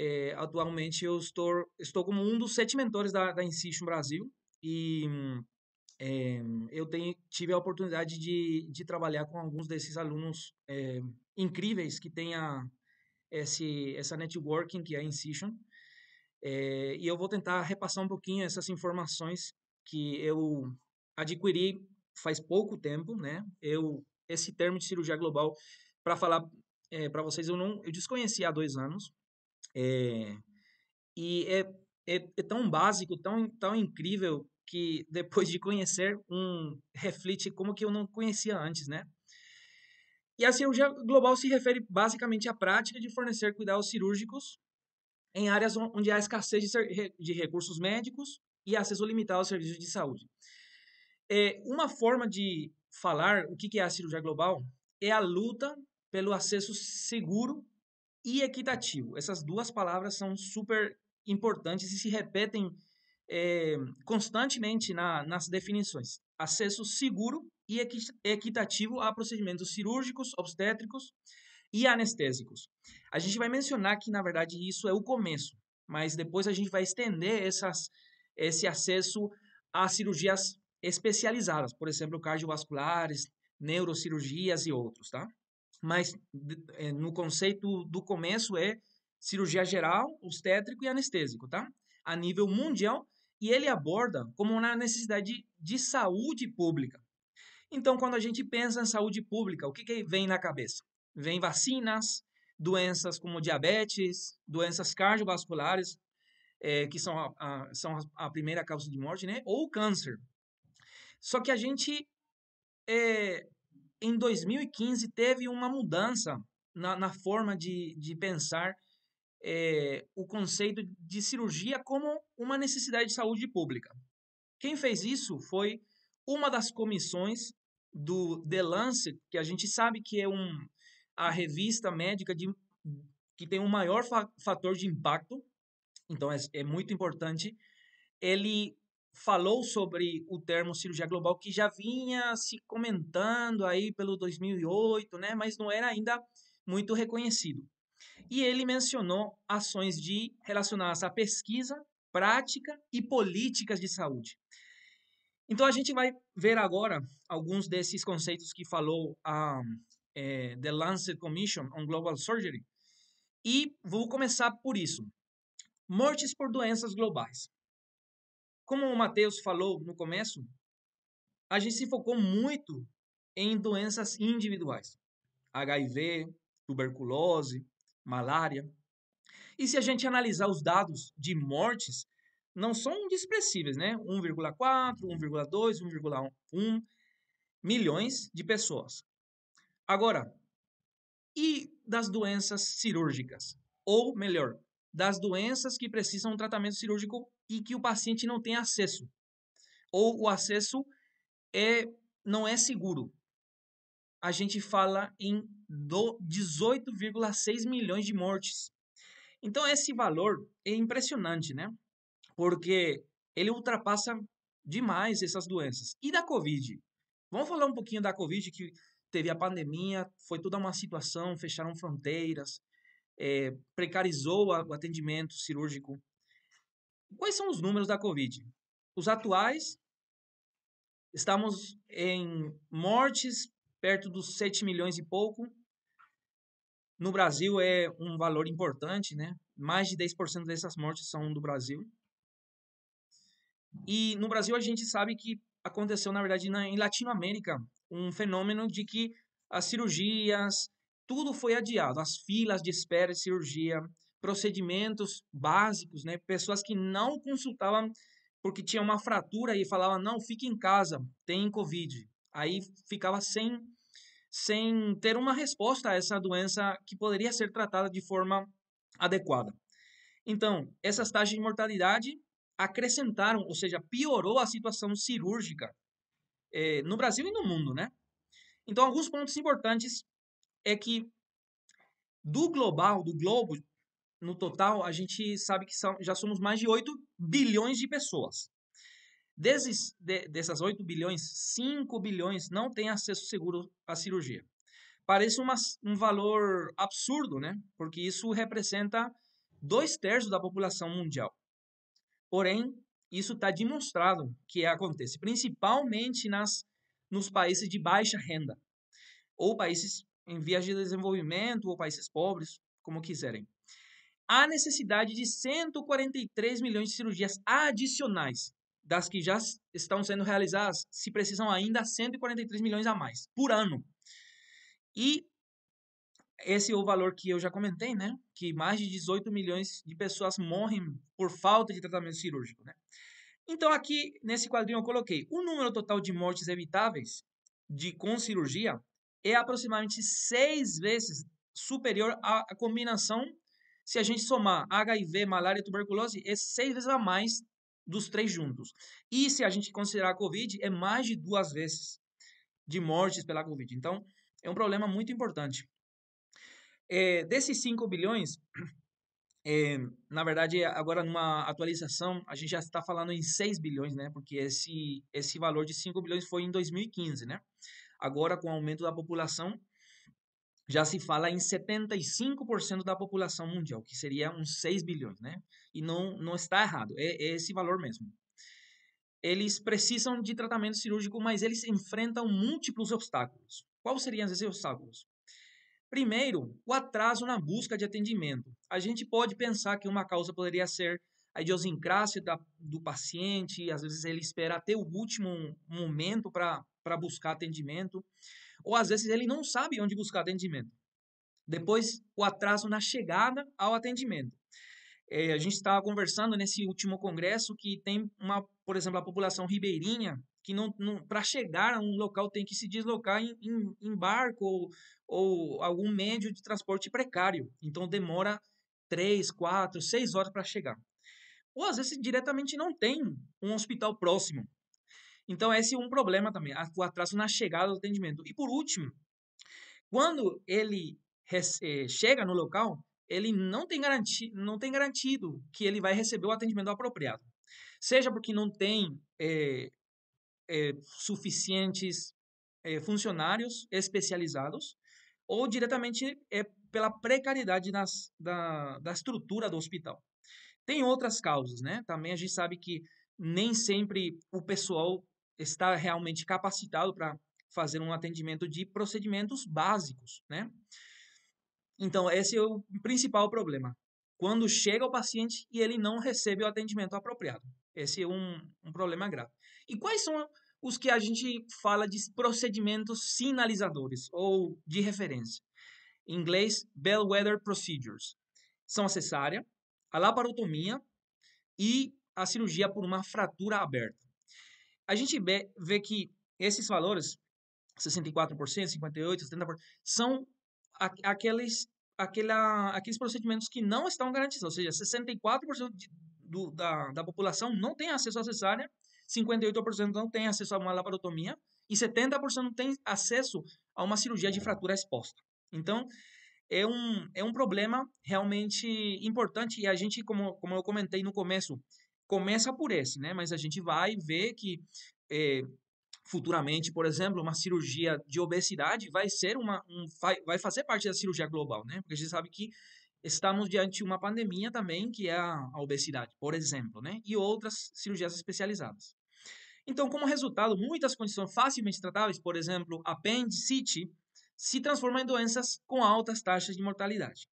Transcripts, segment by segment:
É, atualmente eu estou, estou como um dos sete mentores da, da Insist Brasil e é, eu tenho, tive a oportunidade de, de trabalhar com alguns desses alunos é, incríveis que têm a, esse, essa networking que é a Incision. É, e eu vou tentar repassar um pouquinho essas informações que eu adquiri faz pouco tempo, né? Eu esse termo de cirurgia global para falar é, para vocês eu não eu desconheci há dois anos é, e é, é, é, tão básico, tão, tão incrível, que depois de conhecer, um reflete como que eu não conhecia antes, né? E a assim, cirurgia global se refere basicamente à prática de fornecer cuidados cirúrgicos em áreas onde há escassez de, de recursos médicos e acesso limitado aos serviços de saúde. É, uma forma de falar o que é a cirurgia global é a luta pelo acesso seguro e equitativo. Essas duas palavras são super importantes e se repetem é, constantemente na, nas definições. Acesso seguro e equitativo a procedimentos cirúrgicos, obstétricos e anestésicos. A gente vai mencionar que, na verdade, isso é o começo, mas depois a gente vai estender essas, esse acesso a cirurgias especializadas, por exemplo, cardiovasculares, neurocirurgias e outros, tá? mas é, no conceito do começo é cirurgia geral, obstétrico e anestésico, tá? A nível mundial, e ele aborda como uma necessidade de, de saúde pública. Então, quando a gente pensa em saúde pública, o que, que vem na cabeça? Vem vacinas, doenças como diabetes, doenças cardiovasculares, é, que são a, a, são a primeira causa de morte, né? Ou câncer. Só que a gente é, em 2015 teve uma mudança na, na forma de, de pensar é, o conceito de cirurgia como uma necessidade de saúde pública. Quem fez isso foi uma das comissões do The Lancet, que a gente sabe que é um, a revista médica de, que tem o um maior fa fator de impacto, então é, é muito importante. Ele falou sobre o termo cirurgia global que já vinha se comentando aí pelo 2008, né, mas não era ainda muito reconhecido. E ele mencionou ações de relacionadas à pesquisa, prática e políticas de saúde. Então a gente vai ver agora alguns desses conceitos que falou a é, The Lancet Commission on Global Surgery e vou começar por isso. Mortes por doenças globais. Como o Matheus falou no começo, a gente se focou muito em doenças individuais. HIV, tuberculose, malária. E se a gente analisar os dados de mortes, não são desprezíveis, né? 1,4, 1,2, 1,1 milhões de pessoas. Agora, e das doenças cirúrgicas? Ou melhor, das doenças que precisam de um tratamento cirúrgico e que o paciente não tem acesso, ou o acesso é, não é seguro. A gente fala em 18,6 milhões de mortes. Então, esse valor é impressionante, né? Porque ele ultrapassa demais essas doenças. E da Covid? Vamos falar um pouquinho da Covid, que teve a pandemia, foi toda uma situação, fecharam fronteiras, é, precarizou o atendimento cirúrgico. Quais são os números da Covid? Os atuais, estamos em mortes perto dos 7 milhões e pouco. No Brasil é um valor importante, né? Mais de 10% dessas mortes são do Brasil. E no Brasil a gente sabe que aconteceu, na verdade, na, em Latinoamérica, um fenômeno de que as cirurgias, tudo foi adiado, as filas de espera de cirurgia, procedimentos básicos, né? Pessoas que não consultavam porque tinha uma fratura e falava não, fique em casa, tem covid. Aí ficava sem sem ter uma resposta a essa doença que poderia ser tratada de forma adequada. Então, essas taxas de mortalidade acrescentaram, ou seja, piorou a situação cirúrgica eh, no Brasil e no mundo, né? Então, alguns pontos importantes é que do global, do globo, no total, a gente sabe que são, já somos mais de 8 bilhões de pessoas. Desses, de, dessas 8 bilhões, 5 bilhões não têm acesso seguro à cirurgia. Parece uma, um valor absurdo, né? Porque isso representa dois terços da população mundial. Porém, isso está demonstrado que acontece, principalmente nas, nos países de baixa renda ou países em vias de desenvolvimento ou países pobres, como quiserem. Há necessidade de 143 milhões de cirurgias adicionais das que já estão sendo realizadas, se precisam ainda 143 milhões a mais por ano. E esse é o valor que eu já comentei, né? Que mais de 18 milhões de pessoas morrem por falta de tratamento cirúrgico, né? Então aqui nesse quadrinho eu coloquei o número total de mortes evitáveis de com cirurgia é aproximadamente seis vezes superior à combinação se a gente somar HIV, malária e tuberculose, é seis vezes a mais dos três juntos. E se a gente considerar a Covid, é mais de duas vezes de mortes pela Covid. Então, é um problema muito importante. É, desses 5 bilhões, é, na verdade, agora numa atualização, a gente já está falando em 6 bilhões, né? Porque esse, esse valor de 5 bilhões foi em 2015, né? Agora, com o aumento da população, já se fala em 75% da população mundial, que seria uns 6 bilhões, né? E não, não está errado, é, é esse valor mesmo. Eles precisam de tratamento cirúrgico, mas eles enfrentam múltiplos obstáculos. Quais seriam esses obstáculos? Primeiro, o atraso na busca de atendimento. A gente pode pensar que uma causa poderia ser a idiosincrasia da, do paciente, às vezes ele espera até o último momento para buscar atendimento, ou às vezes ele não sabe onde buscar atendimento. Depois, o atraso na chegada ao atendimento. É, a gente estava conversando nesse último congresso que tem uma, por exemplo, a população ribeirinha que não, não para chegar a um local tem que se deslocar em, em, em barco ou, ou algum meio de transporte precário. Então demora três, quatro, seis horas para chegar. Ou às vezes diretamente não tem um hospital próximo. Então, esse é um problema também, o atraso na chegada do atendimento. E por último, quando ele eh, chega no local, ele não tem, garanti não tem garantido que ele vai receber o atendimento apropriado. Seja porque não tem é, é, suficientes é, funcionários especializados, ou diretamente é pela precariedade das da, da estrutura do hospital. Tem outras causas, né? Também a gente sabe que nem sempre o pessoal está realmente capacitado para fazer um atendimento de procedimentos básicos, né? Então, esse é o principal problema. Quando chega o paciente e ele não recebe o atendimento apropriado. Esse é um, um problema grave. E quais são os que a gente fala de procedimentos sinalizadores ou de referência? Em inglês, bellwether procedures. São a a laparotomia e a cirurgia por uma fratura aberta. A gente vê que esses valores, 64%, 58%, 70%, são aqueles, aquela, aqueles procedimentos que não estão garantidos, ou seja, 64% de, do, da, da população não tem acesso à cesárea, 58% não tem acesso a uma laparotomia e 70% não tem acesso a uma cirurgia de fratura exposta. Então, é um, é um problema realmente importante e a gente, como, como eu comentei no começo, começa por esse, né? Mas a gente vai ver que é, futuramente, por exemplo, uma cirurgia de obesidade vai ser uma um, vai fazer parte da cirurgia global, né? Porque a gente sabe que estamos diante de uma pandemia também que é a, a obesidade, por exemplo, né? E outras cirurgias especializadas. Então, como resultado, muitas condições facilmente tratáveis, por exemplo, apendicite, se transformam em doenças com altas taxas de mortalidade.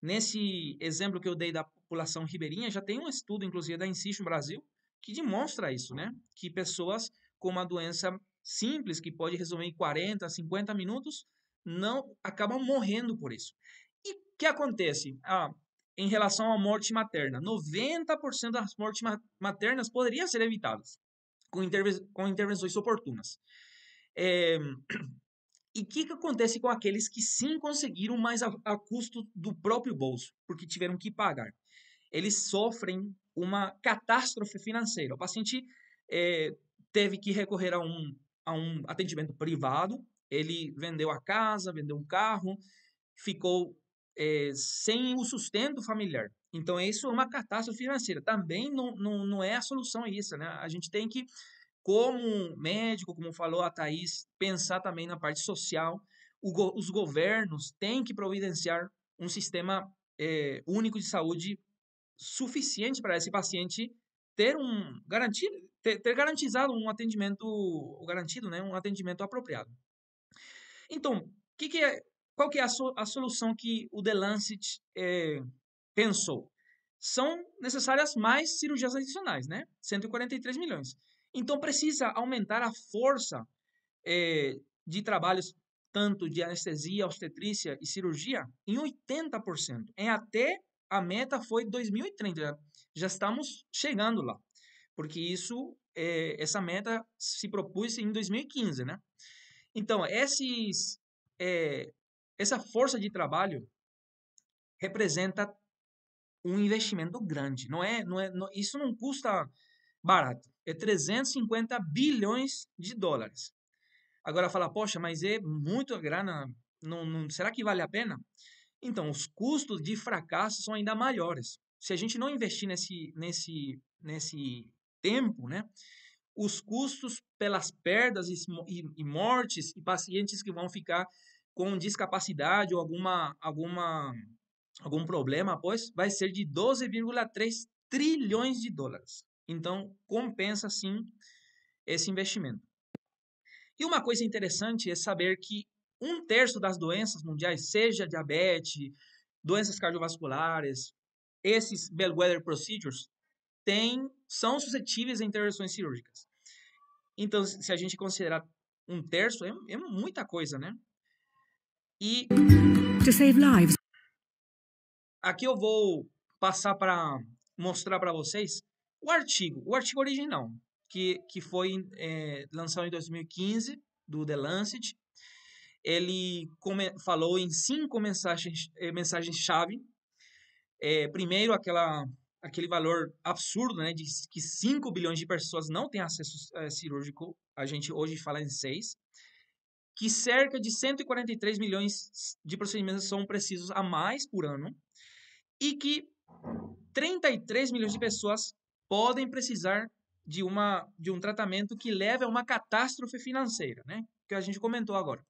Nesse exemplo que eu dei da população ribeirinha, já tem um estudo, inclusive, da Insisto no Brasil, que demonstra isso, né? Que pessoas com uma doença simples, que pode resolver em 40, 50 minutos, não acabam morrendo por isso. E o que acontece? Ah, em relação à morte materna, 90% das mortes maternas poderiam ser evitadas com, intervenções oportunas. É, e o que, que acontece com aqueles que sim conseguiram, mas a, a custo do próprio bolso, porque tiveram que pagar? Eles sofrem uma catástrofe financeira. O paciente é, teve que recorrer a um, a um atendimento privado, ele vendeu a casa, vendeu um carro, ficou é, sem o sustento familiar. Então, isso é uma catástrofe financeira. Também não, não, não é a solução isso, né? A gente tem que como médico, como falou a Thaís, pensar também na parte social. Go os governos têm que providenciar um sistema é, único de saúde suficiente para esse paciente ter um garantir ter, ter garantizado um atendimento garantido né um atendimento apropriado então que que é, qual que é a, so, a solução que o Delancet é, pensou são necessárias mais cirurgias adicionais né 143 milhões então precisa aumentar a força é, de trabalhos tanto de anestesia, obstetrícia e cirurgia em 80%. Em é até a meta foi 2030. Já estamos chegando lá, porque isso é, essa meta se propôs em 2015, né? Então esses é, essa força de trabalho representa um investimento grande. Não é, não é, não, isso não custa barato. É 350 bilhões de dólares. Agora fala, poxa, mas é muito grana. Não, não, será que vale a pena? Então, os custos de fracasso são ainda maiores. Se a gente não investir nesse, nesse, nesse tempo, né? Os custos pelas perdas e, e, e mortes e pacientes que vão ficar com discapacidade ou alguma, alguma, algum problema após vai ser de 12,3 trilhões de dólares. Então, compensa sim esse investimento. E uma coisa interessante é saber que um terço das doenças mundiais, seja diabetes, doenças cardiovasculares, esses bellwether procedures, tem, são suscetíveis a intervenções cirúrgicas. Então, se a gente considerar um terço, é, é muita coisa, né? E. To save lives. Aqui eu vou passar para mostrar para vocês o artigo, o artigo original, que, que foi é, lançado em 2015, do The Lancet, ele come, falou em cinco mensagens, é, mensagens-chave. É, primeiro, aquela, aquele valor absurdo, né, de que 5 bilhões de pessoas não têm acesso é, cirúrgico, a gente hoje fala em 6, que cerca de 143 milhões de procedimentos são precisos a mais por ano, e que 33 milhões de pessoas podem precisar de, uma, de um tratamento que leve a uma catástrofe financeira, né? que a gente comentou agora.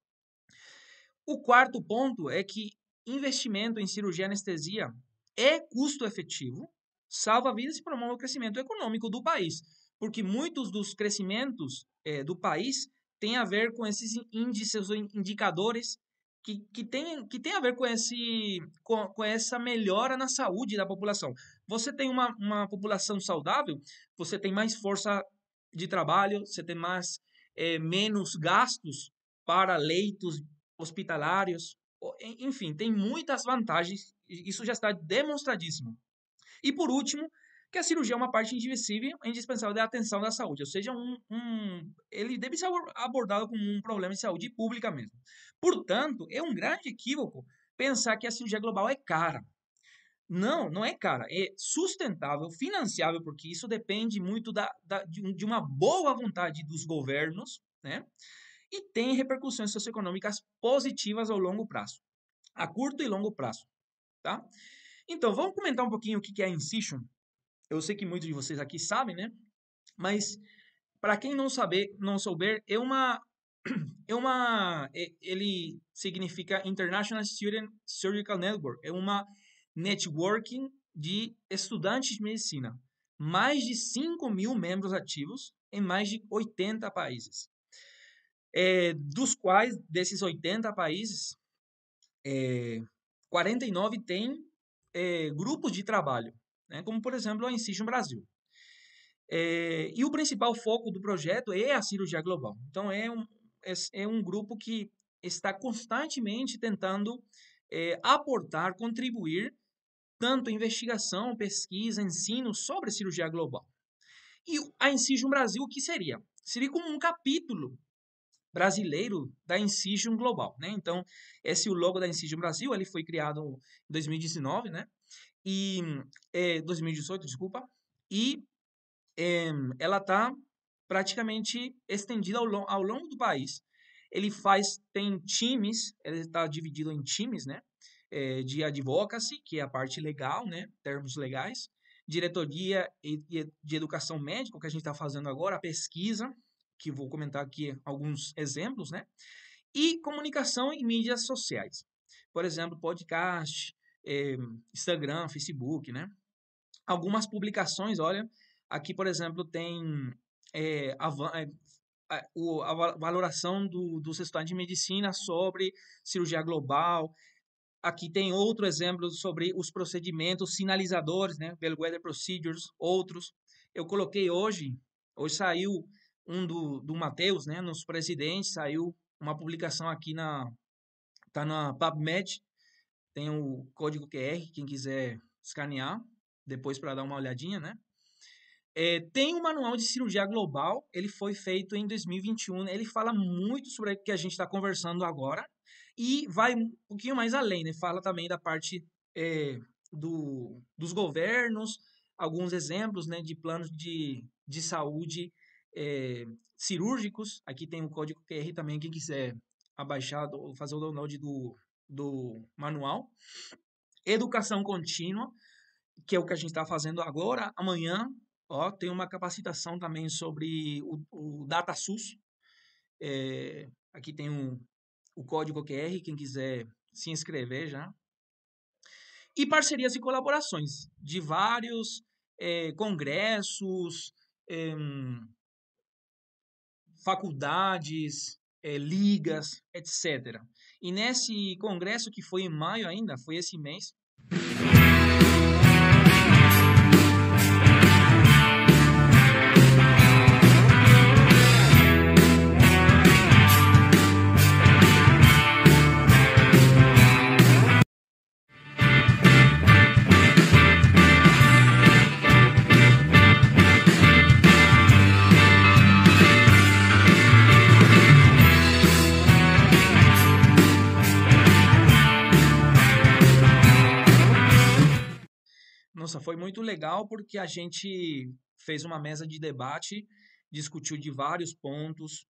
O quarto ponto é que investimento em cirurgia e anestesia é custo efetivo, salva vidas e promove o crescimento econômico do país, porque muitos dos crescimentos é, do país têm a ver com esses índices ou indicadores que, que, tem, que tem a ver com, esse, com, com essa melhora na saúde da população. Você tem uma, uma população saudável, você tem mais força de trabalho, você tem mais é, menos gastos para leitos hospitalários, enfim, tem muitas vantagens, isso já está demonstradíssimo. E por último, que a cirurgia é uma parte indivisível e indispensável da atenção da saúde, ou seja, um, um, ele deve ser abordado como um problema de saúde pública mesmo. Portanto, é um grande equívoco pensar que a cirurgia global é cara. Não, não é cara. É sustentável, financiável, porque isso depende muito da, da de, de uma boa vontade dos governos, né? E tem repercussões socioeconômicas positivas ao longo prazo, a curto e longo prazo, tá? Então, vamos comentar um pouquinho o que é a incision. Eu sei que muitos de vocês aqui sabem, né? Mas para quem não saber, não souber, é uma é uma é, ele significa International Student Surgical Network, é uma networking de estudantes de medicina. Mais de 5 mil membros ativos em mais de 80 países. É, dos quais, desses 80 países, é, 49 têm é, grupos de trabalho, né? como, por exemplo, a Incision Brasil. É, e o principal foco do projeto é a cirurgia global. Então, é um, é, é um grupo que está constantemente tentando é, aportar, contribuir tanto investigação, pesquisa, ensino sobre cirurgia global. E a Incision Brasil, o que seria? Seria como um capítulo brasileiro da Incision Global, né? Então, esse é o logo da Incision Brasil, ele foi criado em 2019, né? E é, 2018, desculpa. E é, ela está praticamente estendida ao, ao longo do país. Ele faz, tem times, ele está dividido em times, né? é, de advocacy, que é a parte legal, né, termos legais, diretoria de educação médica, que a gente está fazendo agora, a pesquisa, que vou comentar aqui alguns exemplos, né, e comunicação em mídias sociais. Por exemplo, podcast, é, Instagram, Facebook, né? Algumas publicações, olha, aqui, por exemplo, tem é, a, é, a, a, valoração do, dos estudantes de medicina sobre cirurgia global, Aqui tem outro exemplo sobre os procedimentos sinalizadores, né? Bellwether Procedures, outros. Eu coloquei hoje, hoje saiu um do, do Matheus, né? Nos presidentes, saiu uma publicação aqui na... Tá na PubMed, tem o código QR, quem quiser escanear, depois para dar uma olhadinha, né? É, tem o um manual de cirurgia global, ele foi feito em 2021, né? ele fala muito sobre o que a gente está conversando agora, e vai um pouquinho mais além, né? Fala também da parte é, do, dos governos, alguns exemplos né, de planos de, de saúde é, cirúrgicos. Aqui tem o código QR também, quem quiser abaixar ou fazer o download do, do manual. Educação contínua, que é o que a gente está fazendo agora. Amanhã ó, tem uma capacitação também sobre o, o DataSUS. É, eh, aqui tem um, o código QR, quem quiser se inscrever já. E parcerias e colaborações de vários é, congressos, é, faculdades, é, ligas, etc. E nesse congresso que foi em maio ainda, foi esse mês. Nossa, foi muito legal porque a gente fez uma mesa de debate, discutiu de vários pontos.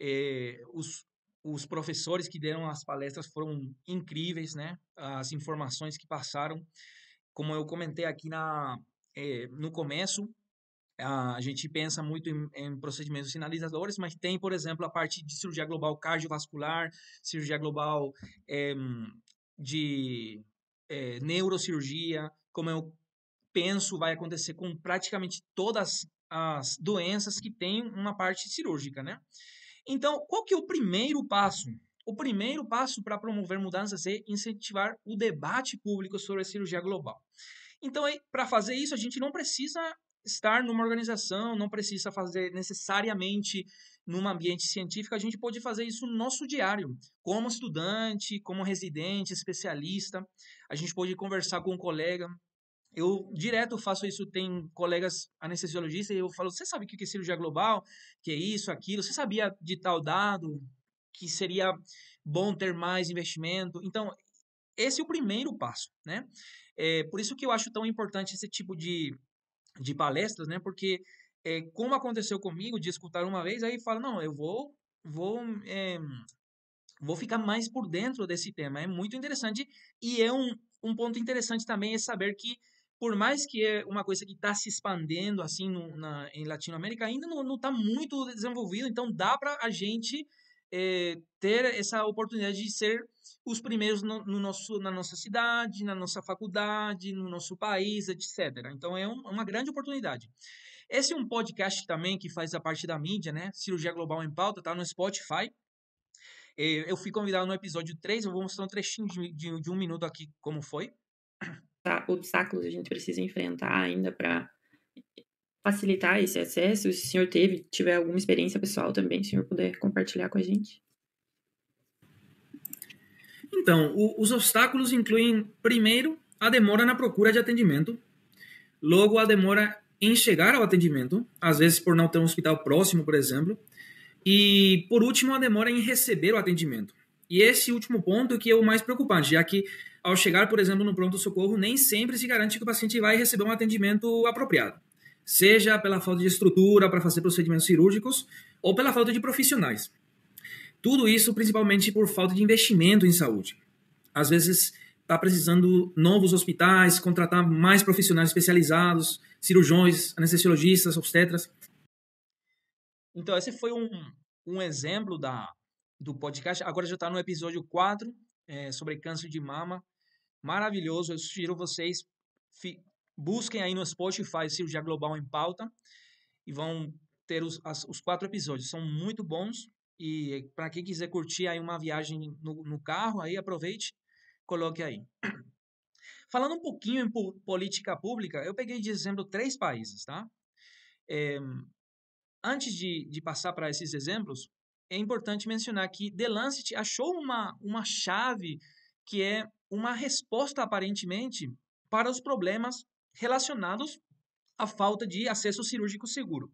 Eh, os, os professores que deram as palestras foram incríveis, né? As informações que passaram, como eu comentei aqui na, eh, no começo, a gente pensa muito em, em, procedimentos sinalizadores, mas tem, por exemplo, a parte de cirurgia global cardiovascular, cirurgia global eh, de neurocirurgia, como eu penso vai acontecer com praticamente todas as doenças que têm uma parte cirúrgica, né? Então, qual que é o primeiro passo? O primeiro passo para promover mudanças é incentivar o debate público sobre a cirurgia global. Então, para fazer isso, a gente não precisa estar numa organização, não precisa fazer necessariamente num ambiente científico, a gente pode fazer isso no nosso diário, como estudante, como residente, especialista. A gente pode conversar com um colega, eu direto faço isso, tem colegas anestesiologistas e eu falo, você sabe o que é cirurgia global? Que é isso, aquilo? Você sabia de tal dado? Que seria bom ter mais investimento? Então, esse é o primeiro passo, né? É, por isso que eu acho tão importante esse tipo de, de palestras, né? Porque é, como aconteceu comigo de escutar uma vez, aí fala, não, eu vou, vou, é, vou ficar mais por dentro desse tema. É muito interessante e é um, um ponto interessante também é saber que por mais que é uma coisa que está se expandendo assim no, na, em Latinoamérica, ainda não está muito desenvolvido, então dá para a gente é, ter essa oportunidade de ser os primeiros no, no, nosso, na nossa cidade, na nossa faculdade, no nosso país, etc. Então é um, uma grande oportunidade. Esse é um podcast também que faz a parte da mídia, né? Cirurgia Global em Pauta, está no Spotify. Eh, eu fui convidado no episódio 3, eu vou mostrar um trechinho de, de, de um minuto aqui como foi obstáculos a gente precisa enfrentar ainda para facilitar esse acesso? Se o senhor teve, tiver alguma experiência pessoal também, se o senhor puder compartilhar com a gente. Então, o, os obstáculos incluem, primeiro, a demora na procura de atendimento, logo, a demora em chegar ao atendimento, às vezes por não ter um hospital próximo, por exemplo, e, por último, a demora em receber o atendimento. E esse último ponto que é o mais preocupante, já que ao chegar, por exemplo, no pronto-socorro, nem sempre se garante que o paciente vai receber um atendimento apropriado, seja pela falta de estrutura para fazer procedimentos cirúrgicos ou pela falta de profissionais. Tudo isso principalmente por falta de investimento em saúde. Às vezes está precisando novos hospitais, contratar mais profissionais especializados, cirurgiões, anestesiologistas, obstetras. Então, esse foi um, um exemplo da, do podcast. Agora já está no episódio 4 é, sobre câncer de mama. Maravilhoso, eu sugiro vocês fi, busquem aí no Spotify Cirurgia Global em Pauta e vão ter os, as, os quatro episódios. São muito bons e para quem quiser curtir aí uma viagem no, no carro, aí aproveite, coloque aí. Falando um pouquinho em política pública, eu peguei de exemplo três países, tá? É, antes de, de passar para esses exemplos, é importante mencionar que The Lancet achou uma, uma chave que é uma resposta, aparentemente, para os problemas relacionados à falta de acesso cirúrgico seguro,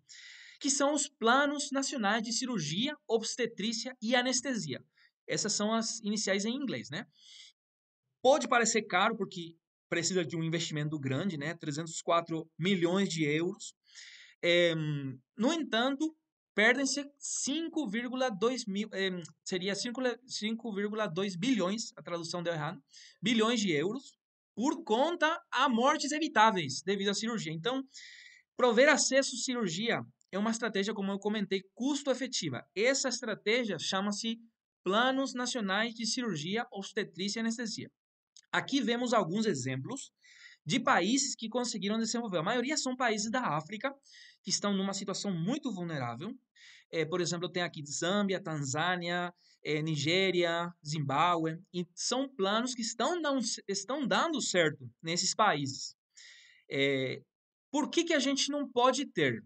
que são os planos nacionais de cirurgia, obstetrícia e anestesia. Essas são as iniciais em inglês, né? Pode parecer caro porque precisa de um investimento grande, né? 304 milhões de euros. É, no entanto, perdem-se 5,2 mil, eh, seria 5,2 bilhões, a tradução deu errado, bilhões de euros, por conta a mortes evitáveis devido à cirurgia. Então, prover acesso à cirurgia é uma estratégia, como eu comentei, custo-efetiva. Essa estratégia chama-se Planos Nacionais de Cirurgia, Obstetrícia e Anestesia. Aqui vemos alguns exemplos de países que conseguiram desenvolver. A maioria são países da África que estão numa situação muito vulnerável. É, por exemplo, tem aqui Zâmbia, Tanzânia, é, Nigéria, Zimbábue, e são planos que estão dando, estão dando certo nesses países. É, por que, que a gente não pode ter?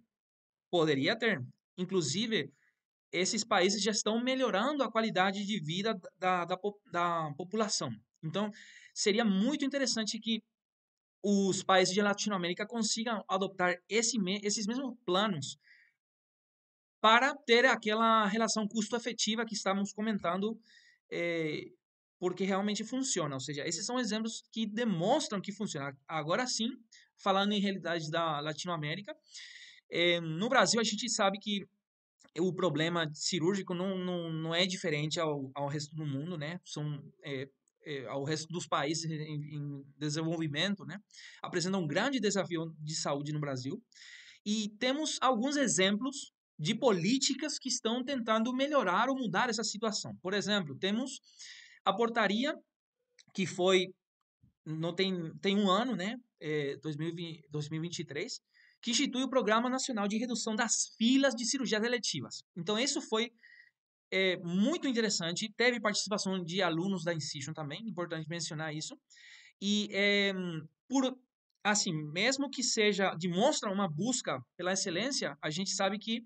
Poderia ter. Inclusive, esses países já estão melhorando a qualidade de vida da, da, da população. Então, seria muito interessante que os países de Latinoamérica consigam adoptar esse, esses mesmos planos para ter aquela relação custo-efetiva que estávamos comentando, é, porque realmente funciona. Ou seja, esses são exemplos que demonstram que funciona. Agora sim, falando em realidade da Latinoamérica, é, no Brasil a gente sabe que o problema cirúrgico não, não, não é diferente ao, ao resto do mundo, né? São é, eh, ao resto dos países em, em desenvolvimento, né, apresenta um grande desafio de saúde no Brasil. E temos alguns exemplos de políticas que estão tentando melhorar ou mudar essa situação. Por exemplo, temos a portaria que foi não tem, tem um ano, né, é, 2020, 2023, que institui o Programa Nacional de Redução das Filas de Cirurgias Eletivas. Então, isso foi é muito interessante. Teve participação de alunos da Incision também, importante mencionar isso. E é, por assim, mesmo que seja demonstra uma busca pela excelência, a gente sabe que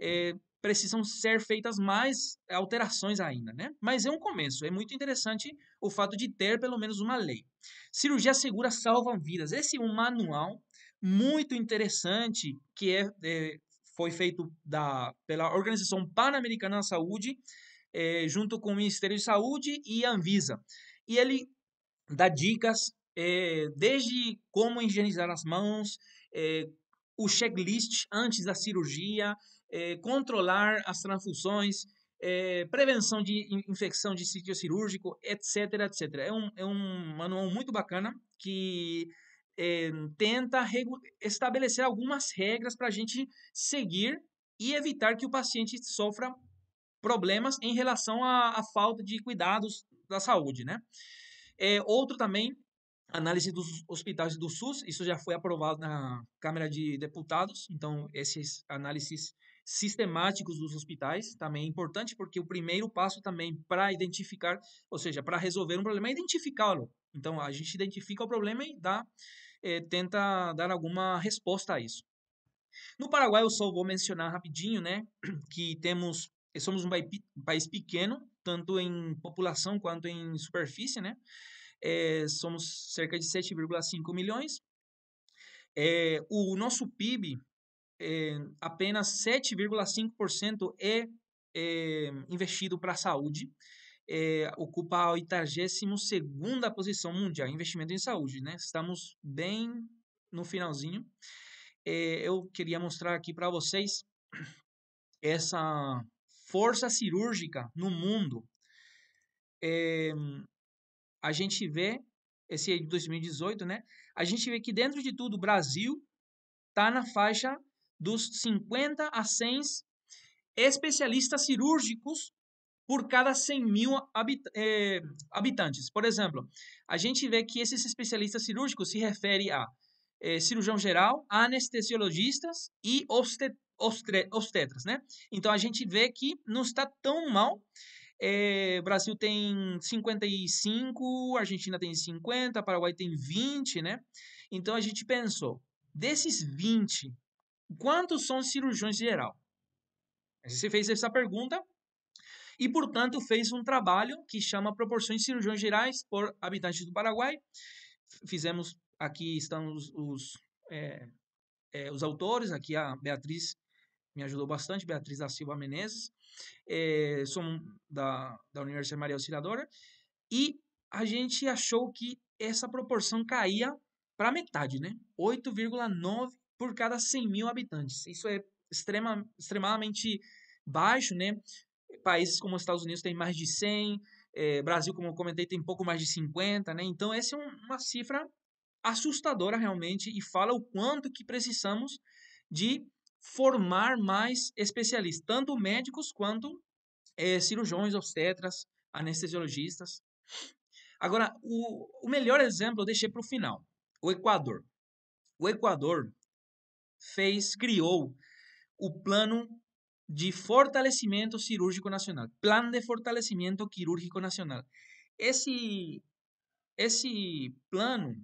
é, precisam ser feitas mais alterações ainda, né? Mas é um começo. É muito interessante o fato de ter pelo menos uma lei. Cirurgia segura salva vidas. Esse é um manual muito interessante que é, é foi feito da, pela Organização Pan-Americana da Saúde, é, junto com o Ministério de Saúde e a Anvisa. E ele dá dicas é, desde como higienizar as mãos, é, o checklist antes da cirurgia, é, controlar as transfusões, é, prevenção de infecção de sítio cirúrgico, etc, etc. É um, é um manual muito bacana que é, tenta estabelecer algumas regras para a gente seguir e evitar que o paciente sofra problemas em relação à, à falta de cuidados da saúde, né? É, outro também, análise dos hospitais do SUS, isso já foi aprovado na Câmara de Deputados, então essas análises sistemáticos dos hospitais também é importante, porque o primeiro passo também para identificar, ou seja, para resolver um problema é identificá-lo. Então, a gente identifica o problema e dá, é, tenta dar alguma resposta a isso. No Paraguai, eu só vou mencionar rapidinho, né, que temos, somos um país pequeno, tanto em população quanto em superfície, né, é, somos cerca de 7,5 milhões. É, o nosso PIB eh, é, apenas eh, 7,5% é, é, investido para a saúde. É, ocupa a 82 posição mundial em investimento em saúde. Né? Estamos bem no finalzinho. eu queria mostrar aqui para vocês essa força cirúrgica no mundo. a gente vê esse aí de 2018, né? A gente vê que dentro de tudo o Brasil está na faixa dos 50 a 100 especialistas cirúrgicos por cada 100 mil habit eh, habitantes. Por exemplo, a gente vê que esses especialistas cirúrgicos se referem a eh, cirurgião geral, anestesiologistas e obstet obstetras, né? Então a gente vê que não está tão mal. É, Brasil tem 55, Argentina tem 50, Paraguai tem 20, né? Então a gente pensou, desses 20 Quantos são cirurgiões geral? Você fez essa pergunta e, portanto, fez um trabalho que chama Proporções de Cirurgiões Gerais por Habitantes do Paraguai. Fizemos, aqui estão os, os, é, é, os autores, aqui a Beatriz me ajudou bastante, Beatriz da Silva Menezes, é, sou da, da Universidade Maria Auxiliadora, e a gente achou que essa proporção caía para metade, né? 8,9 por cada 100 mil habitantes. Isso é extrema, extremamente baixo, né? Países como os Estados Unidos têm mais de 100, é, Brasil, como eu comentei, tem pouco mais de 50, né? Então, essa é uma cifra assustadora realmente e fala o quanto que precisamos de formar mais especialistas, tanto médicos quanto é, cirurgiões, obstetras, anestesiologistas. Agora, o, o melhor exemplo eu deixei para o final: o Equador. O Equador fez, criou o Plano de Fortalecimento Cirúrgico Nacional, Plano de Fortalecimento Quirúrgico Nacional. Esse esse plano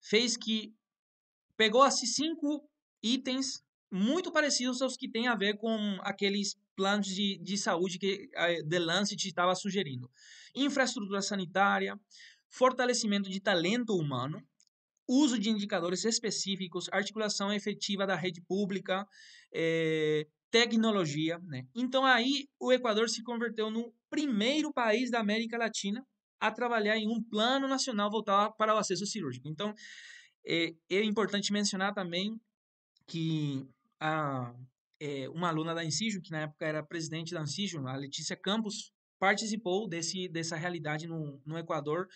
fez que pegou assim cinco itens muito parecidos aos que tem a ver com aqueles planos de, de saúde que a estava sugerindo. Infraestrutura sanitária, fortalecimento de talento humano, uso de indicadores específicos, articulação efetiva da rede pública, é, tecnologia. Né? Então, aí o Equador se converteu no primeiro país da América Latina a trabalhar em um plano nacional voltado para o acesso cirúrgico. Então, é, é importante mencionar também que a, é, uma aluna da Incision, que na época era presidente da Incision, a Letícia Campos, participou desse, dessa realidade no, no Equador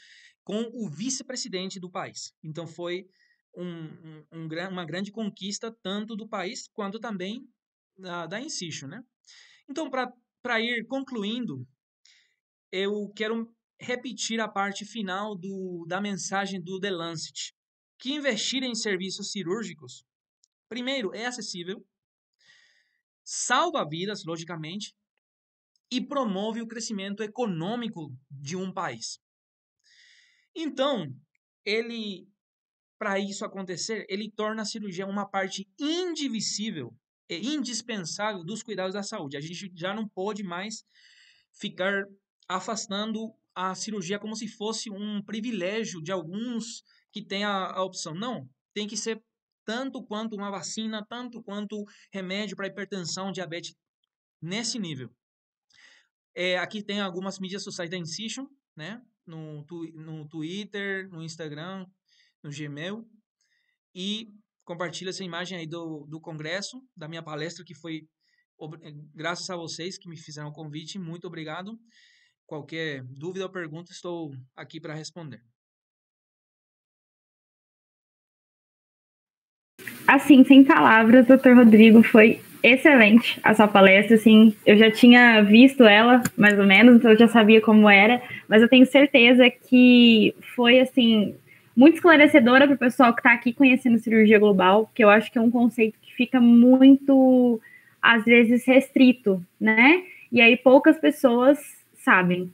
com o vice-presidente do país. Então foi um, um, um, uma grande conquista tanto do país quanto também da, da Incision, né? Então, para ir concluindo, eu quero repetir a parte final do, da mensagem do The Lancet, que investir em serviços cirúrgicos, primeiro, é acessível, salva vidas, logicamente, e promove o crescimento econômico de um país. Então, ele, para isso acontecer, ele torna a cirurgia uma parte indivisível e indispensável dos cuidados da saúde. A gente já não pode mais ficar afastando a cirurgia como se fosse um privilégio de alguns que têm a, a opção. Não, tem que ser tanto quanto uma vacina, tanto quanto remédio para hipertensão, diabetes, nesse nível. É, aqui tem algumas mídias sociais da Incision, né? No, tu, no Twitter, no Instagram, no Gmail. E compartilha essa imagem aí do, do congresso, da minha palestra, que foi graças a vocês que me fizeram o convite. Muito obrigado. Qualquer dúvida ou pergunta, estou aqui para responder. Assim, sem palavras, doutor Rodrigo, foi excelente a sua palestra, assim, eu já tinha visto ela, mais ou menos, então eu já sabia como era, mas eu tenho certeza que foi, assim, muito esclarecedora para o pessoal que está aqui conhecendo cirurgia global, porque eu acho que é um conceito que fica muito, às vezes, restrito, né? E aí poucas pessoas sabem.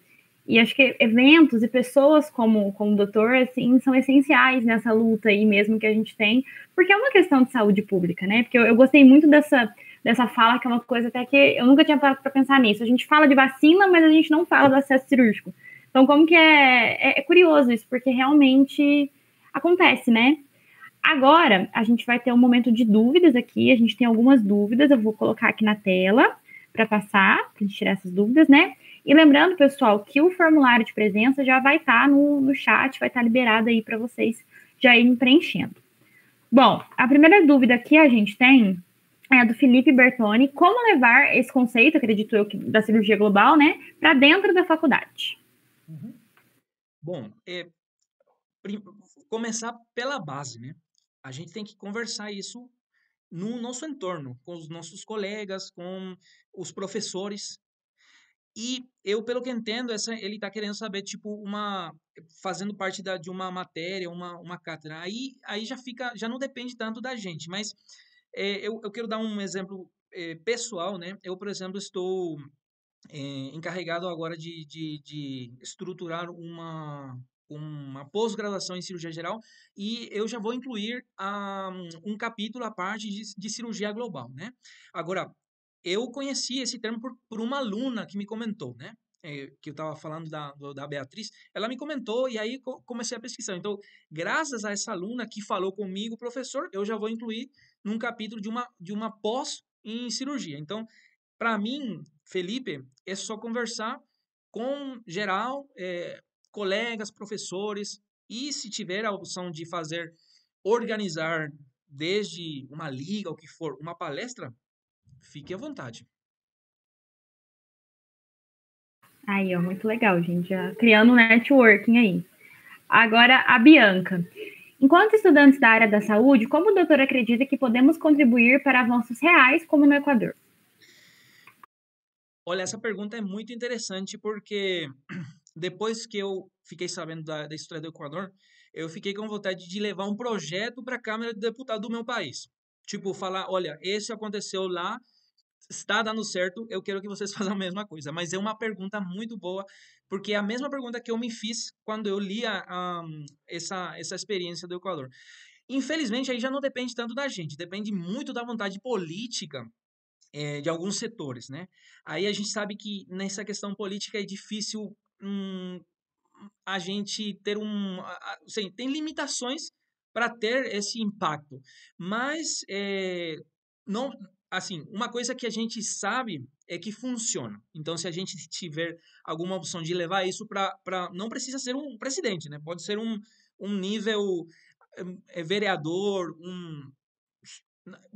E acho que eventos e pessoas como, como o doutor, assim, são essenciais nessa luta aí mesmo que a gente tem, porque é uma questão de saúde pública, né? Porque eu, eu gostei muito dessa, dessa fala, que é uma coisa até que eu nunca tinha parado para pensar nisso. A gente fala de vacina, mas a gente não fala do acesso cirúrgico. Então, como que é, é, é curioso isso, porque realmente acontece, né? Agora, a gente vai ter um momento de dúvidas aqui, a gente tem algumas dúvidas, eu vou colocar aqui na tela para passar, para tirar essas dúvidas, né? E lembrando, pessoal, que o formulário de presença já vai estar tá no, no chat, vai estar tá liberado aí para vocês já irem preenchendo. Bom, a primeira dúvida que a gente tem é do Felipe Bertoni, como levar esse conceito, acredito eu, da cirurgia global, né, para dentro da faculdade? Uhum. Bom, é, começar pela base, né? A gente tem que conversar isso no nosso entorno, com os nossos colegas, com os professores, e eu, pelo que entendo, essa, ele está querendo saber, tipo, uma. fazendo parte da, de uma matéria, uma, uma cátedra. Aí, aí já fica. já não depende tanto da gente. Mas é, eu, eu quero dar um exemplo é, pessoal, né? Eu, por exemplo, estou é, encarregado agora de, de, de estruturar uma, uma pós-graduação em cirurgia geral e eu já vou incluir um, ah, um capítulo à parte de, de cirurgia global, né? Agora, eu conheci esse termo por, por uma aluna que me comentou, né? É, que eu estava falando da, da Beatriz, ela me comentou e aí comecei a pesquisar. Então, graças a essa aluna que falou comigo, professor, eu já vou incluir num capítulo de uma, de uma pós em cirurgia. Então, para mim, Felipe, é só conversar com geral, é, colegas, professores, e se tiver a opção de fazer, organizar desde uma liga, o que for, uma palestra, Fique à vontade. Aí, ó, muito legal, gente. Já criando um networking aí. Agora, a Bianca. Enquanto estudantes da área da saúde, como o doutor acredita que podemos contribuir para avanços reais, como no Equador? Olha, essa pergunta é muito interessante porque depois que eu fiquei sabendo da, da história do Equador, eu fiquei com vontade de levar um projeto para a Câmara de Deputados do meu país. Tipo, falar, olha, isso aconteceu lá, está dando certo, eu quero que vocês façam a mesma coisa. Mas é uma pergunta muito boa, porque é a mesma pergunta que eu me fiz quando eu li essa, essa experiência do Equador. Infelizmente, aí já não depende tanto da gente, depende muito da vontade política é, de alguns setores, né? Aí a gente sabe que nessa questão política é difícil hum, a gente ter um... Assim, tem limitações para ter esse impacto, mas... É, não, assim, uma coisa que a gente sabe é que funciona. Então, se a gente tiver alguma opção de levar isso para. Não precisa ser um presidente, né? Pode ser um, um nível hum, é, vereador, um,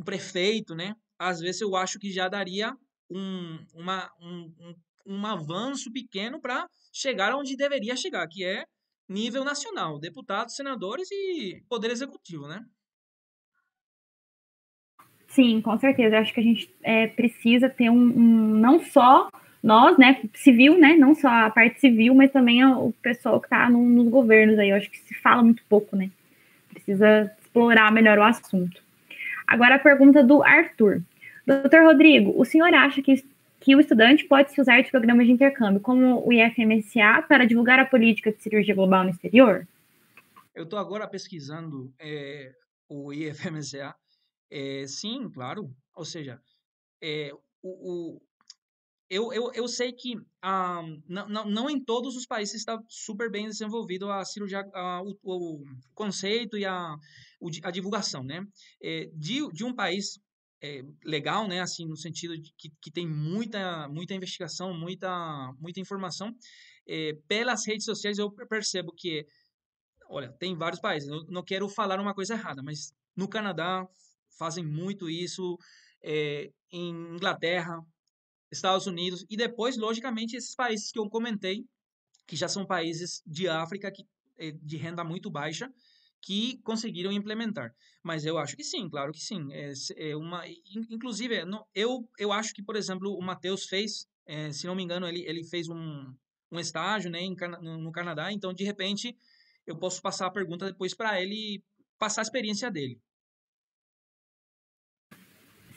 um, prefeito, né? Às vezes eu acho que já daria um, uma, um, um avanço pequeno para chegar onde deveria chegar, que é nível nacional, deputados, senadores e poder executivo, né? Sim, com certeza. Eu acho que a gente é, precisa ter um, um, não só nós, né, civil, né, não só a parte civil, mas também o pessoal que está no, nos governos aí. Eu acho que se fala muito pouco, né? Precisa explorar melhor o assunto. Agora a pergunta do Arthur. Doutor Rodrigo, o senhor acha que, que o estudante pode se usar de programas de intercâmbio, como o IFMSA, para divulgar a política de cirurgia global no exterior? Eu estou agora pesquisando é, o IFMSA é, sim, claro. Ou seja, é, o, o, eu, eu, eu sei que um, ah, não, não, não em todos os países está super bem desenvolvido a cirurgia, a, ah, o, o, conceito e a, a divulgação, né? É, de, de um país é, legal, né? Assim, no sentido de que, que tem muita, muita investigação, muita, muita informação. pelas redes sociais eu percebo que, olha, tem vários países. Eu não quero falar uma coisa errada, mas no Canadá fazem muito isso é, em Inglaterra, Estados Unidos e depois, logicamente, esses países que eu comentei, que já são países de África que, eh, de renda muito baixa, que conseguiram implementar. Mas eu acho que sim, claro que sim. É, é uma, inclusive, é, eu, eu acho que, por exemplo, o Matheus fez, é, se não me engano, ele, ele fez um, um estágio né, em, no Canadá, então, de repente, eu posso passar a pergunta depois para ele passar a experiência dele.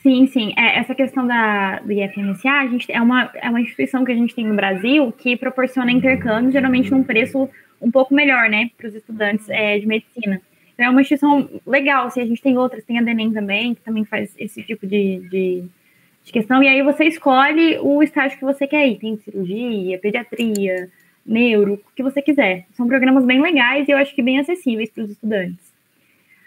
Sim, sim. É, essa questão da, do IFMSA a gente, é, uma, é uma instituição que a gente tem no Brasil que proporciona intercâmbio, geralmente num preço um pouco melhor, né, para os estudantes é, de medicina. Então é uma instituição legal, assim, a gente tem outras, tem a DENEM também, que também faz esse tipo de, de, de questão, e aí você escolhe o estágio que você quer ir, tem cirurgia, pediatria, neuro, o que você quiser. São programas bem legais e eu acho que bem acessíveis para os estudantes.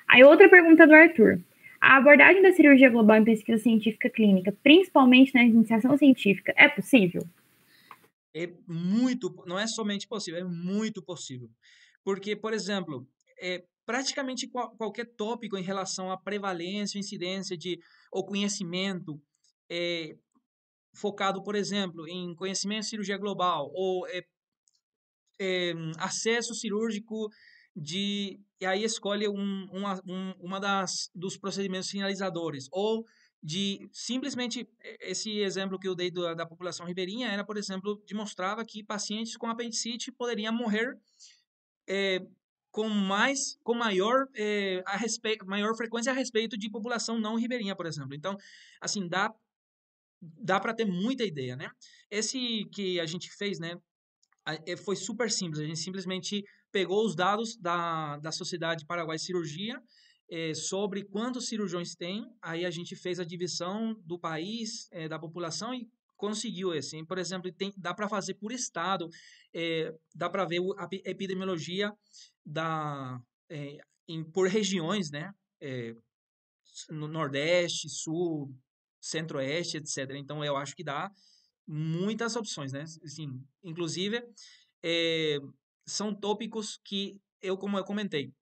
Aí outra pergunta do Arthur. A abordagem da cirurgia global em pesquisa científica clínica, principalmente na iniciação científica, é possível? É muito, não é somente possível, é muito possível. Porque, por exemplo, é, praticamente qual, qualquer tópico em relação à prevalência, incidência de ou conhecimento é, focado, por exemplo, em conhecimento de cirurgia global ou é, é hum, acesso cirúrgico de e aí escolhe um, uma, um, uma das dos procedimentos sinalizadores ou de simplesmente esse exemplo que eu dei da, da população ribeirinha era por exemplo demonstrava que pacientes com apendicite poderiam morrer é, com mais com maior é, a respeito maior frequência a respeito de população não ribeirinha por exemplo então assim dá dá para ter muita ideia né esse que a gente fez né eh, foi super simples a gente simplesmente pegou os dados da, da Sociedade Paraguai Cirurgia é, sobre quantos cirurgiões tem, aí a gente fez a divisão do país, é, da população e conseguiu esse. Assim. Por exemplo, tem, dá para fazer por estado, é, dá para ver a epidemiologia da, em, por regiões, né? no Nordeste, Sul, Centro-Oeste, etc. Então, eu acho que dá muitas opções, né? Assim, inclusive, é, são tópicos que eu, como eu comentei,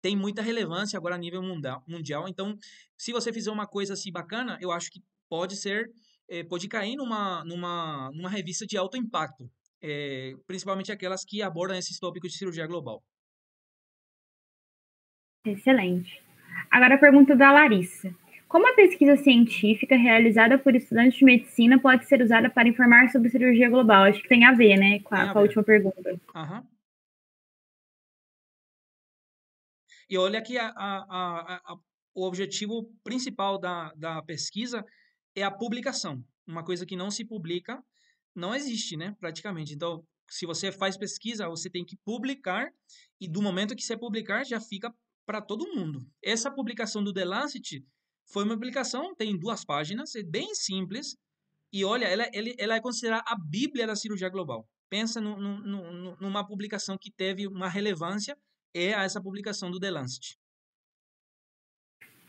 tem muita relevância agora a nível mundial. Então, se você fizer uma coisa assim bacana, eu acho que pode ser, é, pode cair numa, numa, numa revista de alto impacto, é, principalmente aquelas que abordam esses tópicos de cirurgia global. Excelente. Agora a pergunta da Larissa. Como a pesquisa científica realizada por estudantes de medicina pode ser usada para informar sobre cirurgia global? Acho que tem a ver, né, com a, com a última pergunta. Aham. E olha que a, a, a, o objetivo principal da, da pesquisa é a publicação. Uma coisa que não se publica não existe, né? Praticamente. Então, se você faz pesquisa, você tem que publicar, e do momento que você publicar, já fica para todo mundo. Essa publicação do The Lancet foi uma publicação, tem duas páginas, é bem simples, e olha, ela, ela é considerada a bíblia da cirurgia global. Pensa no, no, no, numa publicação que teve uma relevância e a essa publicação do The Lancet.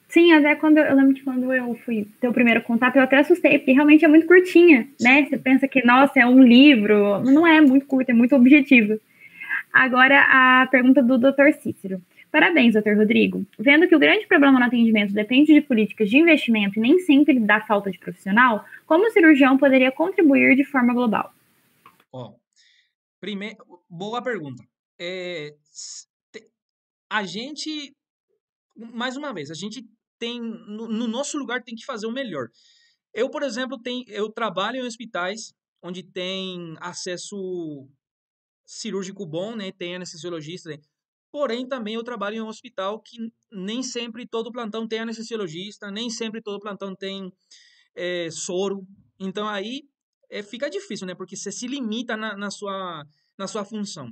Sim, até quando eu lembro que quando eu fui ter o primeiro contato, eu até assustei, porque realmente é muito curtinha, né? Você pensa que, nossa, é um livro, não é muito curto, é muito objetivo. Agora, a pergunta do Dr. Cícero. Parabéns, Dr. Rodrigo. Vendo que o grande problema no atendimento depende de políticas de investimento e nem sempre da falta de profissional, como o cirurgião poderia contribuir de forma global? Ó, primeiro, boa pergunta. É, a gente, mais uma vez, a gente tem, no, no nosso lugar, tem que fazer o melhor. Eu, por exemplo, tem, eu trabalho em hospitais onde tem acesso cirúrgico bom, né? Tem anestesiologista, né? Porém, também eu trabalho em um hospital que nem sempre todo plantão tem anestesiologista, nem sempre todo plantão tem é, soro. Então aí é, fica difícil, né? Porque você se limita na, na, sua, na sua função.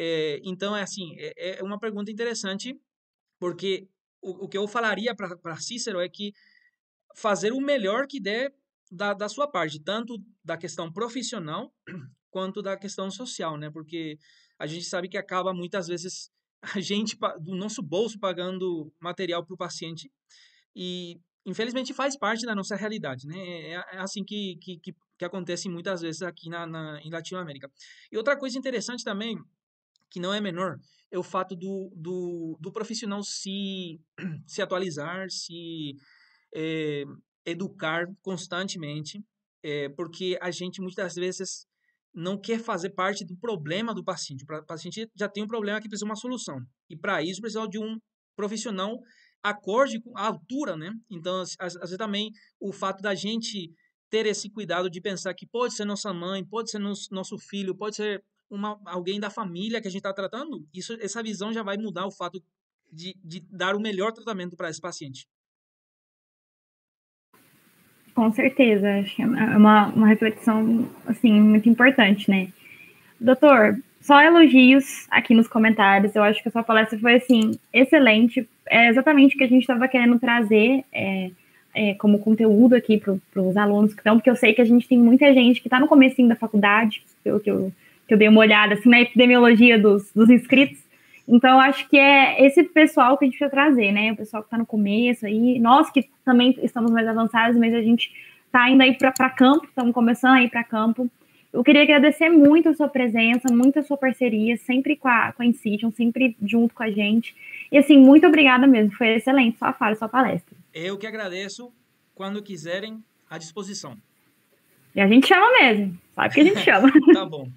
É, então, é assim, é, é, uma pergunta interessante, porque o, o que eu falaria para Cícero é que fazer o melhor que der da, da sua parte, tanto da questão profissional quanto da questão social, né? Porque a gente sabe que acaba muitas vezes a gente do nosso bolso pagando material para o paciente e infelizmente faz parte da nossa realidade, né? É, é, é assim que, que, que, acontece muitas vezes aqui na, na, em Latinoamérica. E outra coisa interessante também que não é menor, é o fato do, do, do profissional se, se atualizar, se é, educar constantemente, é, porque a gente muitas vezes não quer fazer parte do problema do paciente. O paciente já tem um problema que precisa de uma solução. E para isso precisa de um profissional acorde com a altura, né? Então, às, vezes também o fato da gente ter esse cuidado de pensar que pode ser nossa mãe, pode ser nosso filho, pode ser uma, alguém da família que a gente está tratando, isso, essa visão já vai mudar o fato de, de dar o melhor tratamento para esse paciente. Com certeza, acho é, é uma, uma reflexão assim muito importante, né? Doutor, só elogios aqui nos comentários. Eu acho que a sua palestra foi assim excelente. É exatamente o que a gente estava querendo trazer é, é, como conteúdo aqui para os alunos que estão, porque eu sei que a gente tem muita gente que está no começo da faculdade, pelo que eu, que eu que eu dei uma olhada assim, na epidemiologia dos, dos inscritos. Então, acho que é esse pessoal que a gente precisa trazer, né? O pessoal que está no começo aí, nós que também estamos mais avançados, mas a gente está indo aí para campo, estamos começando aí para campo. Eu queria agradecer muito a sua presença, muito a sua parceria, sempre com a, com a Incision, sempre junto com a gente. E assim, muito obrigada mesmo, foi excelente sua fala, sua palestra. Eu que agradeço, quando quiserem, à disposição. E a gente chama mesmo, sabe que a gente chama. tá bom.